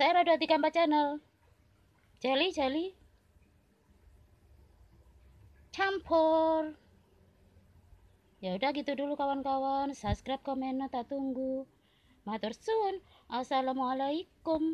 saya Radu Atikamba Channel Jali jali Campur Ya udah gitu dulu kawan-kawan Subscribe komen tak tunggu Matur suun Assalamualaikum